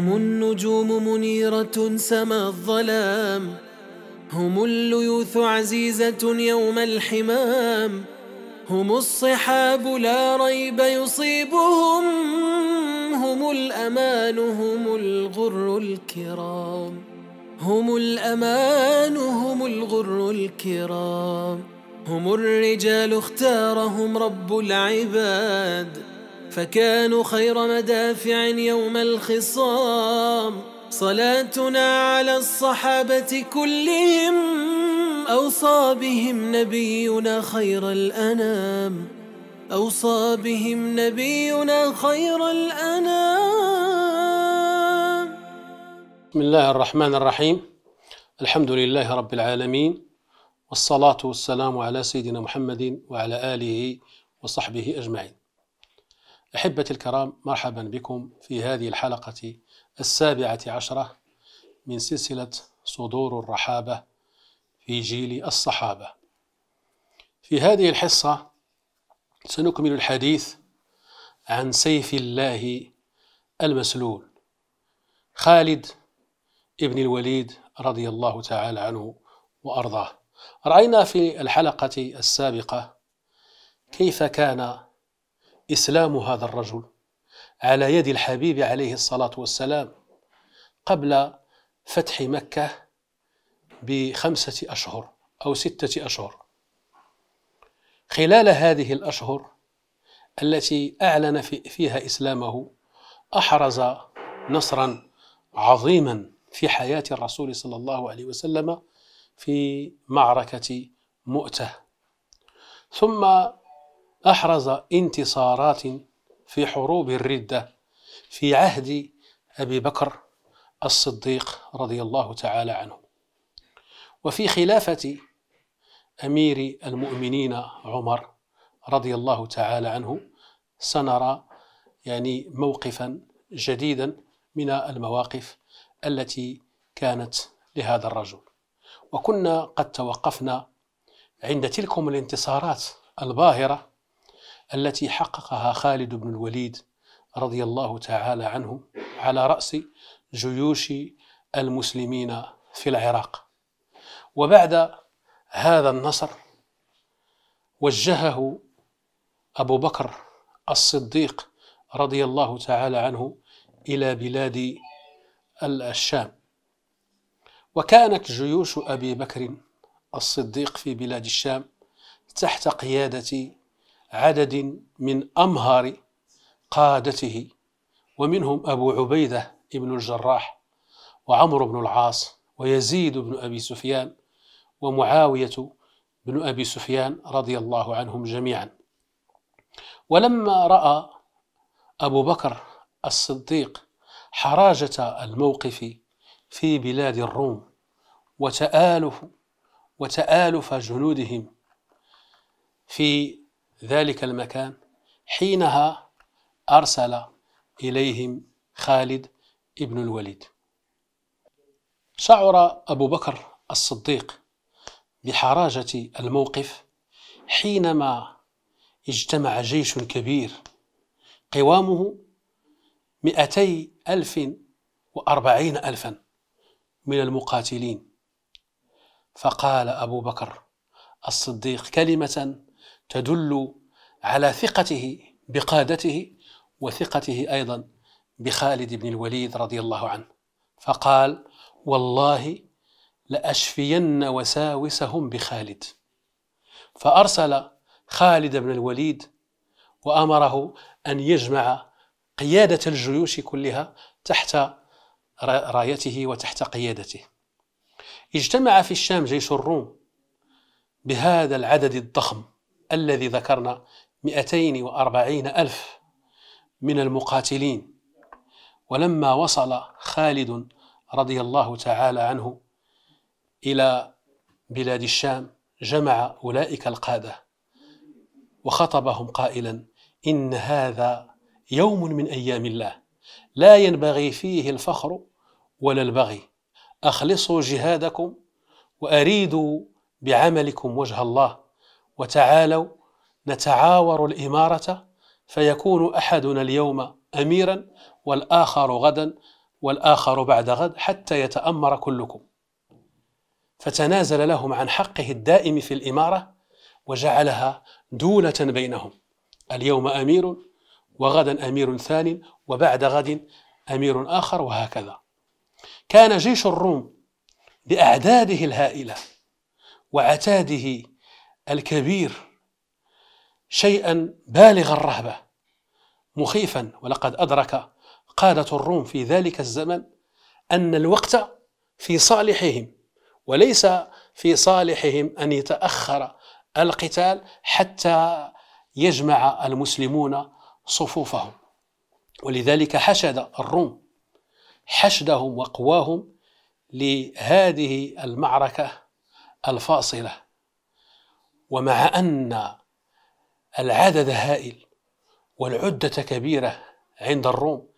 هم النجوم منيرة سما الظلام هم الليوث عزيزة يوم الحمام هم الصحاب لا ريب يصيبهم هم الأمان هم الغر الكرام هم الأمان هم الغر الكرام هم الرجال اختارهم رب العباد فكانوا خير مدافع يوم الخصام صلاتنا على الصحابة كلهم أوصى بهم نبينا خير الأنام أوصى بهم نبينا خير الأنام بسم الله الرحمن الرحيم الحمد لله رب العالمين والصلاة والسلام على سيدنا محمد وعلى آله وصحبه أجمعين أحبتي الكرام مرحبا بكم في هذه الحلقة السابعة عشرة من سلسلة صدور الرحابة في جيل الصحابة في هذه الحصة سنكمل الحديث عن سيف الله المسلول خالد ابن الوليد رضي الله تعالى عنه وأرضاه رأينا في الحلقة السابقة كيف كان إسلام هذا الرجل على يد الحبيب عليه الصلاة والسلام قبل فتح مكة بخمسة أشهر أو ستة أشهر خلال هذه الأشهر التي أعلن في فيها إسلامه أحرز نصرا عظيما في حياة الرسول صلى الله عليه وسلم في معركة مؤتة ثم أحرز انتصارات في حروب الردة في عهد أبي بكر الصديق رضي الله تعالى عنه وفي خلافة أمير المؤمنين عمر رضي الله تعالى عنه سنرى يعني موقفا جديدا من المواقف التي كانت لهذا الرجل وكنا قد توقفنا عند تلكم الانتصارات الباهرة التي حققها خالد بن الوليد رضي الله تعالى عنه على رأس جيوش المسلمين في العراق وبعد هذا النصر وجهه أبو بكر الصديق رضي الله تعالى عنه إلى بلاد الشام وكانت جيوش أبي بكر الصديق في بلاد الشام تحت قيادة عدد من أمهر قادته ومنهم أبو عبيدة بن الجراح وعمر بن العاص ويزيد بن أبي سفيان ومعاوية بن أبي سفيان رضي الله عنهم جميعا ولما رأى أبو بكر الصديق حراجة الموقف في بلاد الروم وتآلف وتآلف جنودهم في ذلك المكان حينها أرسل إليهم خالد ابن الوليد شعر أبو بكر الصديق بحراجة الموقف حينما اجتمع جيش كبير قوامه مئتي ألف وأربعين ألفا من المقاتلين فقال أبو بكر الصديق كلمة تدل على ثقته بقادته وثقته ايضا بخالد بن الوليد رضي الله عنه فقال والله لاشفين وساوسهم بخالد فارسل خالد بن الوليد وامره ان يجمع قياده الجيوش كلها تحت رايته وتحت قيادته اجتمع في الشام جيش الروم بهذا العدد الضخم الذي ذكرنا 240 ألف من المقاتلين ولما وصل خالد رضي الله تعالى عنه إلى بلاد الشام جمع أولئك القادة وخطبهم قائلا إن هذا يوم من أيام الله لا ينبغي فيه الفخر ولا البغي أخلصوا جهادكم وأريدوا بعملكم وجه الله وتعالوا نتعاور الإمارة فيكون أحدنا اليوم أميرا والآخر غدا والآخر بعد غد حتى يتأمر كلكم فتنازل لهم عن حقه الدائم في الإمارة وجعلها دولة بينهم اليوم أمير وغدا أمير ثان وبعد غد أمير آخر وهكذا كان جيش الروم بأعداده الهائلة وعتاده الكبير شيئا بالغ الرهبة مخيفا ولقد أدرك قادة الروم في ذلك الزمن أن الوقت في صالحهم وليس في صالحهم أن يتأخر القتال حتى يجمع المسلمون صفوفهم ولذلك حشد الروم حشدهم وقواهم لهذه المعركة الفاصلة ومع أن العدد هائل والعدة كبيرة عند الروم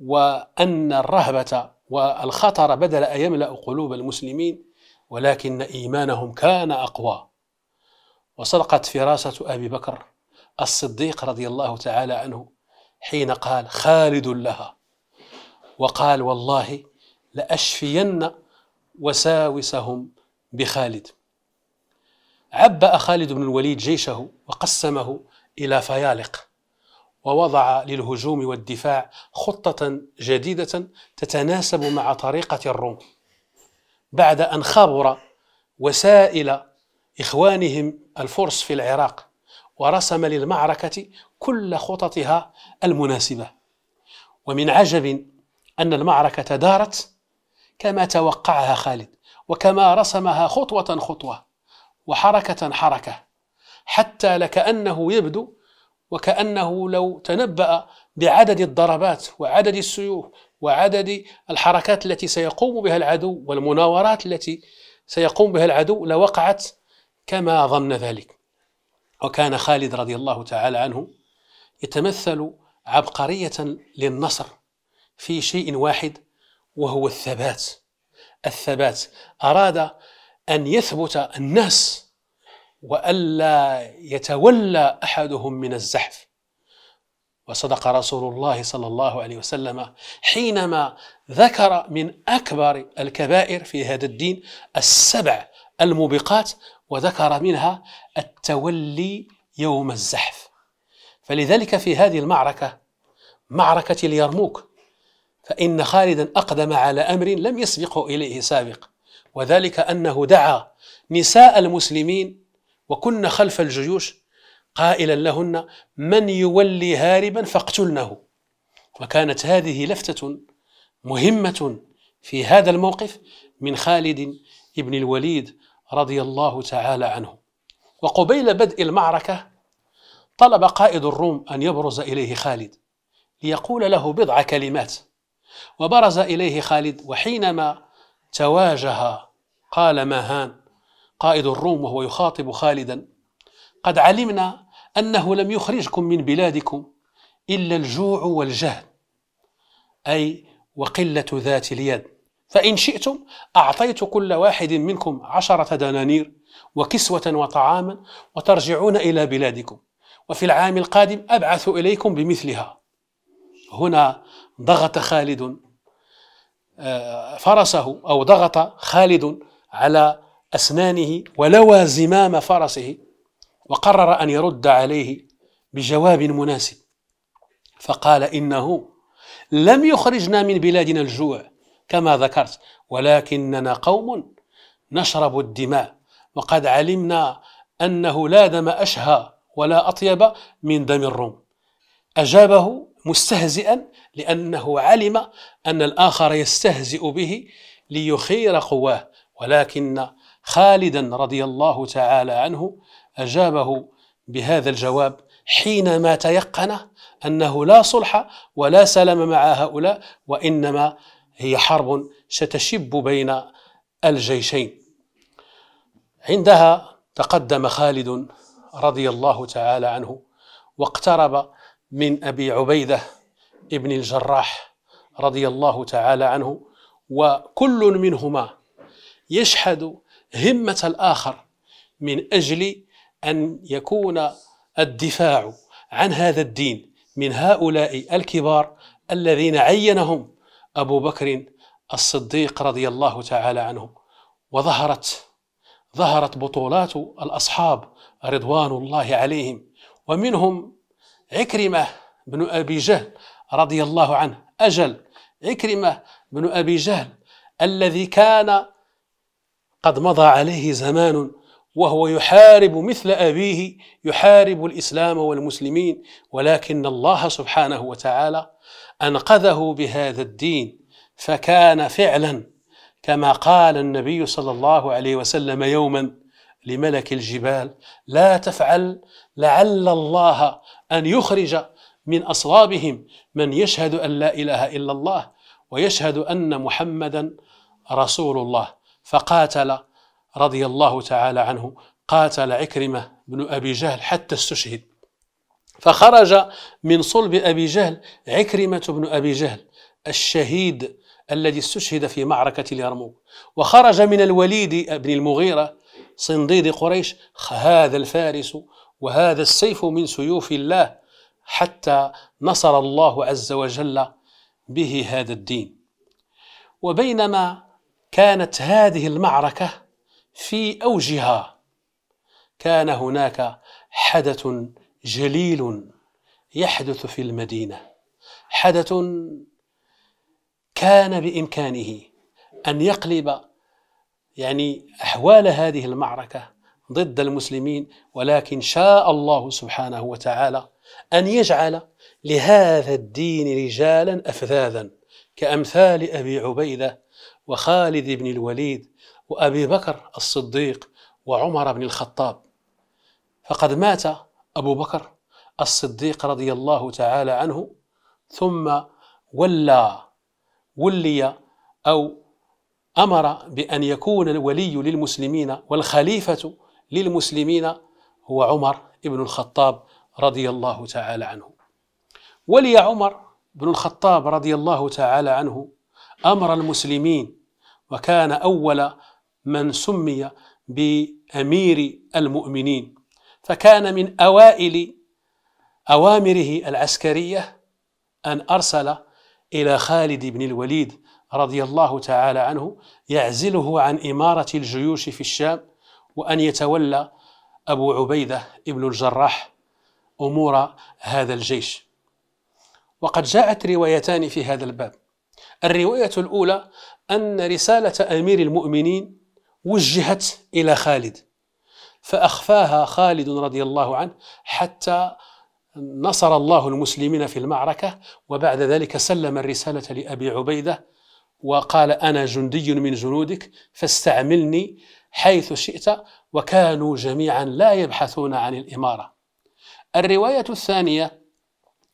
وأن الرهبة والخطر بدل أن يملأ قلوب المسلمين ولكن إيمانهم كان أقوى وصدقت فراسة أبي بكر الصديق رضي الله تعالى عنه حين قال خالد لها وقال والله لأشفين وساوسهم بخالد عبأ خالد بن الوليد جيشه وقسمه إلى فيالق ووضع للهجوم والدفاع خطة جديدة تتناسب مع طريقة الروم بعد أن خابر وسائل إخوانهم الفرس في العراق ورسم للمعركة كل خططها المناسبة ومن عجب أن المعركة دارت كما توقعها خالد وكما رسمها خطوة خطوة وحركة حركة حتى لكأنه يبدو وكأنه لو تنبأ بعدد الضربات وعدد السيوف وعدد الحركات التي سيقوم بها العدو والمناورات التي سيقوم بها العدو لوقعت كما ظن ذلك وكان خالد رضي الله تعالى عنه يتمثل عبقرية للنصر في شيء واحد وهو الثبات الثبات أراد أن يثبت الناس وألا يتولى أحدهم من الزحف وصدق رسول الله صلى الله عليه وسلم حينما ذكر من أكبر الكبائر في هذا الدين السبع الموبقات وذكر منها التولي يوم الزحف فلذلك في هذه المعركة معركة اليرموك فإن خالدا أقدم على أمر لم يسبقه إليه سابق وذلك أنه دعا نساء المسلمين وكن خلف الجيوش قائلا لهن من يولي هاربا فاقتلنه وكانت هذه لفتة مهمة في هذا الموقف من خالد بن الوليد رضي الله تعالى عنه وقبيل بدء المعركة طلب قائد الروم أن يبرز إليه خالد ليقول له بضع كلمات وبرز إليه خالد وحينما تواجه قال ماهان قائد الروم وهو يخاطب خالدا قد علمنا أنه لم يخرجكم من بلادكم إلا الجوع والجهل أي وقلة ذات اليد فإن شئتم أعطيت كل واحد منكم عشرة دنانير وكسوة وطعاما وترجعون إلى بلادكم وفي العام القادم أبعث إليكم بمثلها هنا ضغط خالد آه، فرسه أو ضغط خالد على أسنانه ولوى زمام فرسه وقرر أن يرد عليه بجواب مناسب فقال إنه لم يخرجنا من بلادنا الجوع كما ذكرت ولكننا قوم نشرب الدماء وقد علمنا أنه لا دم أشهى ولا أطيب من دم الروم أجابه مستهزئا لأنه علم أن الآخر يستهزئ به ليخير قواه ولكن خالدا رضي الله تعالى عنه اجابه بهذا الجواب حينما تيقن انه لا صلح ولا سلام مع هؤلاء وانما هي حرب ستشب بين الجيشين عندها تقدم خالد رضي الله تعالى عنه واقترب من ابي عبيده ابن الجراح رضي الله تعالى عنه وكل منهما يشحد همة الآخر من أجل أن يكون الدفاع عن هذا الدين من هؤلاء الكبار الذين عينهم أبو بكر الصديق رضي الله تعالى عنه وظهرت ظهرت بطولات الأصحاب رضوان الله عليهم ومنهم عكرمة بن أبي جهل رضي الله عنه أجل عكرمة بن أبي جهل الذي كان قد مضى عليه زمان وهو يحارب مثل أبيه يحارب الإسلام والمسلمين ولكن الله سبحانه وتعالى أنقذه بهذا الدين فكان فعلا كما قال النبي صلى الله عليه وسلم يوما لملك الجبال لا تفعل لعل الله أن يخرج من أصلابهم من يشهد أن لا إله إلا الله ويشهد أن محمدا رسول الله فقاتل رضي الله تعالى عنه قاتل عكرمة بن أبي جهل حتى استشهد فخرج من صلب أبي جهل عكرمة بن أبي جهل الشهيد الذي استشهد في معركة اليرموك وخرج من الوليد بن المغيرة صنديد قريش هذا الفارس وهذا السيف من سيوف الله حتى نصر الله عز وجل به هذا الدين وبينما كانت هذه المعركة في أوجها كان هناك حدث جليل يحدث في المدينة حدث كان بإمكانه أن يقلب يعني أحوال هذه المعركة ضد المسلمين ولكن شاء الله سبحانه وتعالى أن يجعل لهذا الدين رجالا أفذاذا كأمثال أبي عبيدة وخالد بن الوليد وأبي بكر الصديق وعمر بن الخطاب فقد مات أبو بكر الصديق رضي الله تعالى عنه ثم ولى ولي أو أمر بأن يكون الولي للمسلمين والخليفة للمسلمين هو عمر بن الخطاب رضي الله تعالى عنه ولي عمر بن الخطاب رضي الله تعالى عنه أمر المسلمين وكان أول من سمي بأمير المؤمنين فكان من أوائل أوامره العسكرية أن أرسل إلى خالد بن الوليد رضي الله تعالى عنه يعزله عن إمارة الجيوش في الشام وأن يتولى أبو عبيدة ابن الجراح أمور هذا الجيش وقد جاءت روايتان في هذا الباب الرواية الأولى أن رسالة أمير المؤمنين وجهت إلى خالد فأخفاها خالد رضي الله عنه حتى نصر الله المسلمين في المعركة وبعد ذلك سلم الرسالة لأبي عبيدة وقال أنا جندي من جنودك فاستعملني حيث شئت وكانوا جميعا لا يبحثون عن الإمارة الرواية الثانية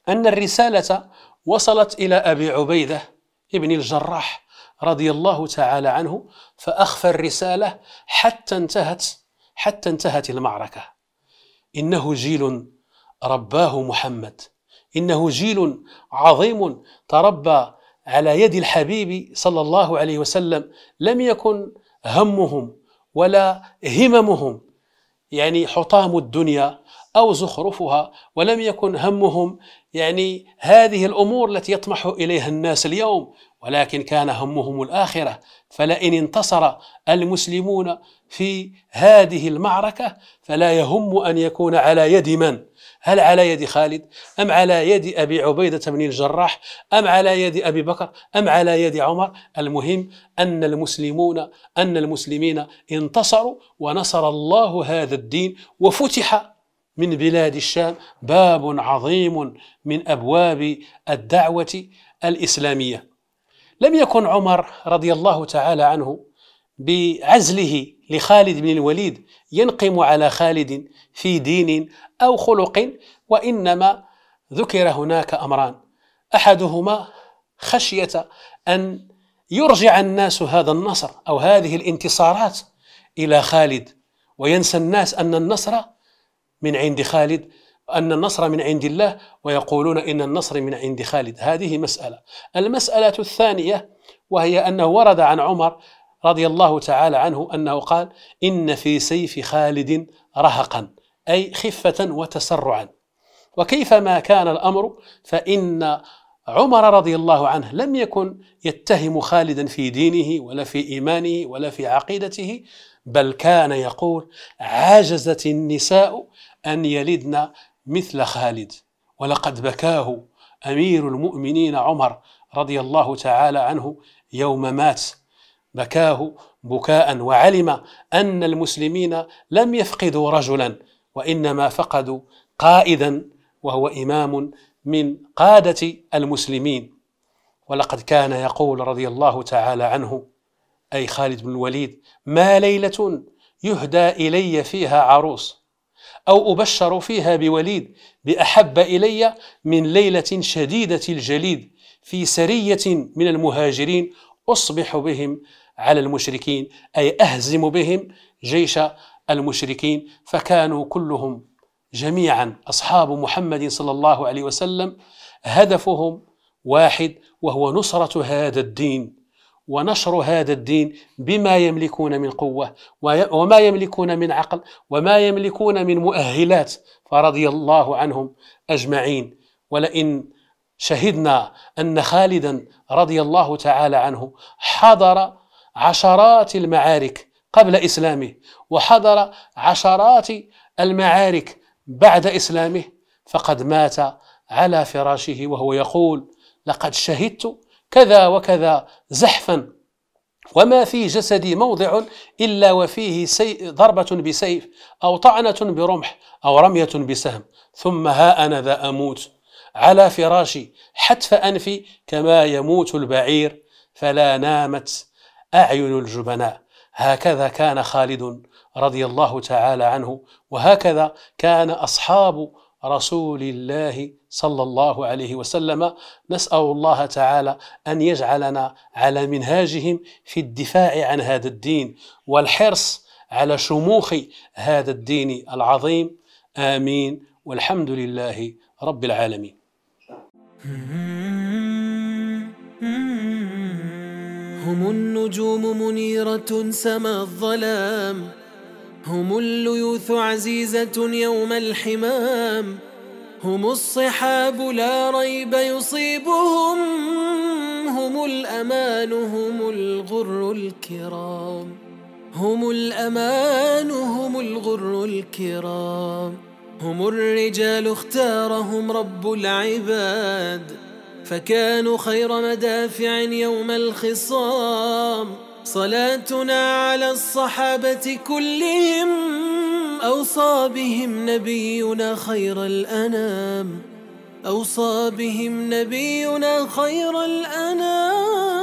أن الرسالة وصلت إلى أبي عبيدة ابن الجراح رضي الله تعالى عنه فأخفى الرسالة حتى انتهت حتى انتهت المعركة إنه جيل رباه محمد إنه جيل عظيم تربى على يد الحبيب صلى الله عليه وسلم لم يكن همهم ولا هممهم يعني حطام الدنيا أو زخرفها ولم يكن همهم يعني هذه الأمور التي يطمح إليها الناس اليوم ولكن كان همهم الآخرة فلئن انتصر المسلمون في هذه المعركة فلا يهم أن يكون على يد من هل على يد خالد أم على يد أبي عبيدة بن الجراح أم على يد أبي بكر أم على يد عمر المهم أن المسلمون أن المسلمين انتصروا ونصر الله هذا الدين وفتح من بلاد الشام باب عظيم من ابواب الدعوه الاسلاميه لم يكن عمر رضي الله تعالى عنه بعزله لخالد بن الوليد ينقم على خالد في دين او خلق وانما ذكر هناك امران احدهما خشيه ان يرجع الناس هذا النصر او هذه الانتصارات الى خالد وينسى الناس ان النصر من عند خالد أن النصر من عند الله ويقولون إن النصر من عند خالد هذه مسألة المسألة الثانية وهي أنه ورد عن عمر رضي الله تعالى عنه أنه قال إن في سيف خالد رهقا أي خفة وتسرعا وكيفما كان الأمر فإن عمر رضي الله عنه لم يكن يتهم خالدا في دينه ولا في إيمانه ولا في عقيدته بل كان يقول عجزت النساء أن يلدن مثل خالد ولقد بكاه أمير المؤمنين عمر رضي الله تعالى عنه يوم مات بكاه بكاء وعلم أن المسلمين لم يفقدوا رجلا وإنما فقدوا قائدا وهو إمام من قادة المسلمين ولقد كان يقول رضي الله تعالى عنه أي خالد بن الوليد ما ليلة يهدى إلي فيها عروس أو أبشر فيها بوليد بأحب إلي من ليلة شديدة الجليد في سرية من المهاجرين أصبح بهم على المشركين أي أهزم بهم جيش المشركين فكانوا كلهم جميعا أصحاب محمد صلى الله عليه وسلم هدفهم واحد وهو نصرة هذا الدين ونشر هذا الدين بما يملكون من قوه وما يملكون من عقل وما يملكون من مؤهلات فرضي الله عنهم اجمعين ولئن شهدنا ان خالدا رضي الله تعالى عنه حضر عشرات المعارك قبل اسلامه وحضر عشرات المعارك بعد اسلامه فقد مات على فراشه وهو يقول لقد شهدت كذا وكذا زحفا وما في جسدي موضع إلا وفيه سي... ضربة بسيف أو طعنة برمح أو رمية بسهم ثم ها أنا ذا أموت على فراشي حتف أنفي كما يموت البعير فلا نامت أعين الجبناء هكذا كان خالد رضي الله تعالى عنه وهكذا كان أصحاب رسول الله صلى الله عليه وسلم نسأل الله تعالى أن يجعلنا على منهاجهم في الدفاع عن هذا الدين والحرص على شموخ هذا الدين العظيم آمين والحمد لله رب العالمين هم النجوم منيرة سما الظلام هم الليوث عزيزة يوم الحمام هم الصحاب لا ريب يصيبهم هم الأمان هم الغر الكرام هم الأمان هم الغر الكرام هم الرجال اختارهم رب العباد فكانوا خير مدافع يوم الخصام صلاتنا على الصحابة كلهم أوصى بهم نبينا خير الأنام أوصى بهم نبينا خير الأنام